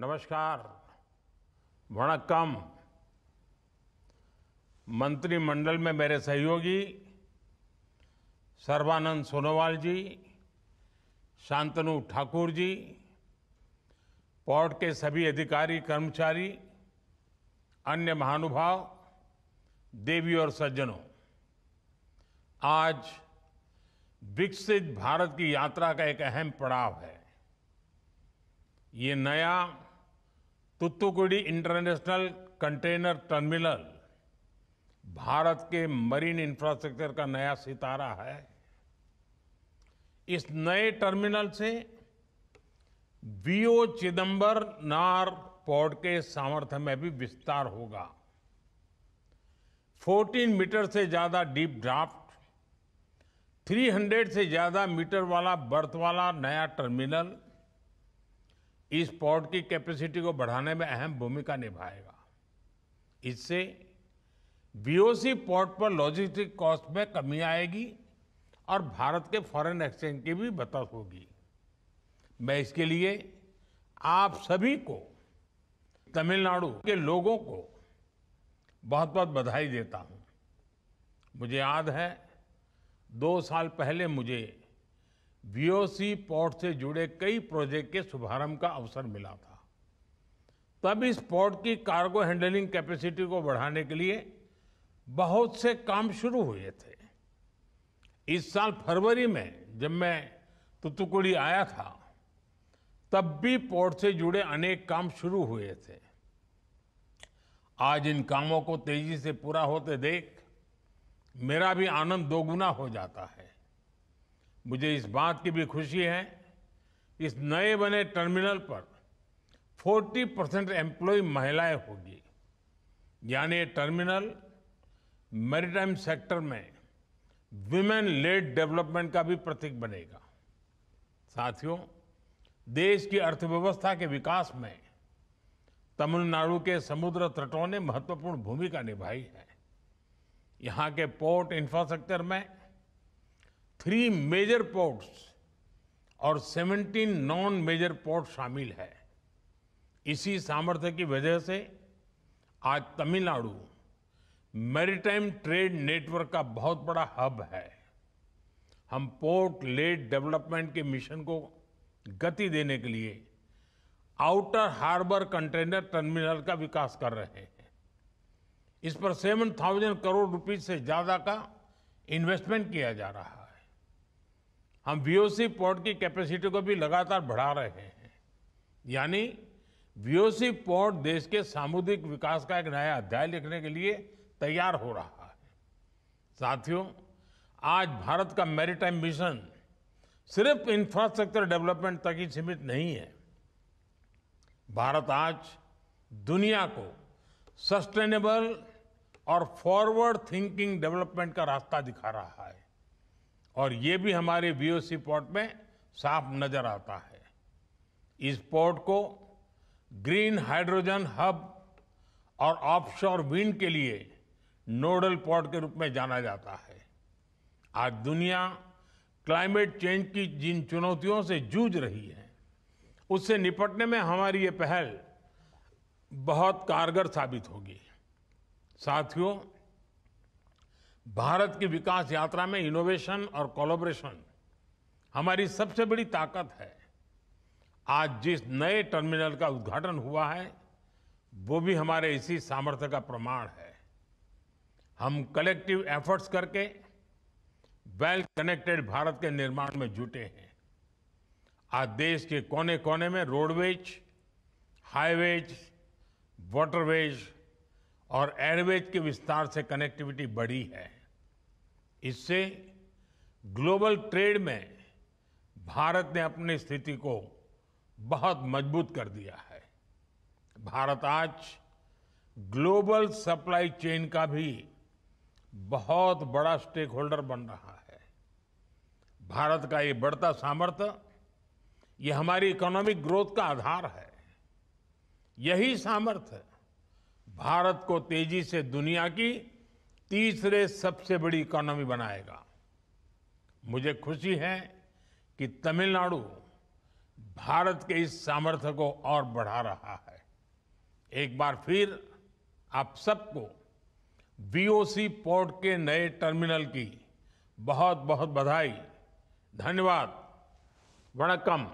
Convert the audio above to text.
नमस्कार वणक्कम मंत्रिमंडल में मेरे सहयोगी सर्वानंद सोनोवाल जी शांतनु ठाकुर जी पोर्ट के सभी अधिकारी कर्मचारी अन्य महानुभाव देवी और सज्जनों आज विकसित भारत की यात्रा का एक अहम पड़ाव है ये नया Thoothukudi international container terminal Bharat के मरीन इंफ्रास्ट्रक्चर का नया सितारा है इस नए टर्मिनल से वीओ चिदम्बर नार पोर्ट के सामर्थ्य में भी विस्तार होगा 14 मीटर से ज़्यादा डीप ड्राफ्ट 300 से ज़्यादा मीटर वाला बर्थ वाला नया टर्मिनल इस पोर्ट की कैपेसिटी को बढ़ाने में अहम भूमिका निभाएगा इससे वीओसी पोर्ट पर लॉजिस्टिक कॉस्ट में कमी आएगी और भारत के फॉरेन एक्सचेंज की भी बचत होगी मैं इसके लिए आप सभी को तमिलनाडु के लोगों को बहुत बहुत बधाई देता हूँ मुझे याद है दो साल पहले मुझे वीओसी पोर्ट से जुड़े कई प्रोजेक्ट के शुभारंभ का अवसर मिला था तब इस पोर्ट की कार्गो हैंडलिंग कैपेसिटी को बढ़ाने के लिए बहुत से काम शुरू हुए थे इस साल फरवरी में जब मैं तुतुकुड़ी आया था तब भी पोर्ट से जुड़े अनेक काम शुरू हुए थे आज इन कामों को तेजी से पूरा होते देख मेरा भी आनंद दोगुना हो जाता है मुझे इस बात की भी खुशी है इस नए बने टर्मिनल पर 40 परसेंट एम्प्लॉय महिलाएं होगी यानी टर्मिनल मैरिटाइम सेक्टर में वुमेन लेड डेवलपमेंट का भी प्रतीक बनेगा साथियों देश की अर्थव्यवस्था के विकास में तमिलनाडु के समुद्र तटों ने महत्वपूर्ण भूमिका निभाई है यहाँ के पोर्ट इंफ्रास्ट्रक्चर में थ्री मेजर पोर्ट्स और 17 नॉन मेजर पोर्ट शामिल है इसी सामर्थ्य की वजह से आज तमिलनाडु मैरिटाइम ट्रेड नेटवर्क का बहुत बड़ा हब है हम पोर्ट लेड डेवलपमेंट के मिशन को गति देने के लिए आउटर हार्बर कंटेनर टर्मिनल का विकास कर रहे हैं इस पर 7,000 करोड़ रुपीज से ज़्यादा का इन्वेस्टमेंट किया जा रहा है हम वीओसी पोर्ट की कैपेसिटी को भी लगातार बढ़ा रहे हैं यानी वीओसी पोर्ट देश के सामुदायिक विकास का एक नया अध्याय लिखने के लिए तैयार हो रहा है साथियों आज भारत का मैरिटाइम मिशन सिर्फ इंफ्रास्ट्रक्चर डेवलपमेंट तक ही सीमित नहीं है भारत आज दुनिया को सस्टेनेबल और फॉरवर्ड थिंकिंग डेवलपमेंट का रास्ता दिखा रहा है और ये भी हमारे वीओसी पोर्ट में साफ नजर आता है इस पोर्ट को ग्रीन हाइड्रोजन हब और ऑफशोर विंड के लिए नोडल पोर्ट के रूप में जाना जाता है आज दुनिया क्लाइमेट चेंज की जिन चुनौतियों से जूझ रही है उससे निपटने में हमारी ये पहल बहुत कारगर साबित होगी साथियों भारत की विकास यात्रा में इनोवेशन और कोलोब्रेशन हमारी सबसे बड़ी ताकत है आज जिस नए टर्मिनल का उद्घाटन हुआ है वो भी हमारे इसी सामर्थ्य का प्रमाण है हम कलेक्टिव एफर्ट्स करके वेल कनेक्टेड भारत के निर्माण में जुटे हैं आज देश के कोने कोने में रोडवेज हाईवेज वाटरवेज और एयरवेज के विस्तार से कनेक्टिविटी बढ़ी है इससे ग्लोबल ट्रेड में भारत ने अपनी स्थिति को बहुत मजबूत कर दिया है भारत आज ग्लोबल सप्लाई चेन का भी बहुत बड़ा स्टेक होल्डर बन रहा है भारत का ये बढ़ता सामर्थ्य ये हमारी इकोनॉमिक ग्रोथ का आधार है यही सामर्थ्य भारत को तेजी से दुनिया की तीसरे सबसे बड़ी इकोनॉमी बनाएगा मुझे खुशी है कि तमिलनाडु भारत के इस सामर्थ्य को और बढ़ा रहा है एक बार फिर आप सबको बीओसी पोर्ट के नए टर्मिनल की बहुत बहुत बधाई धन्यवाद वणकम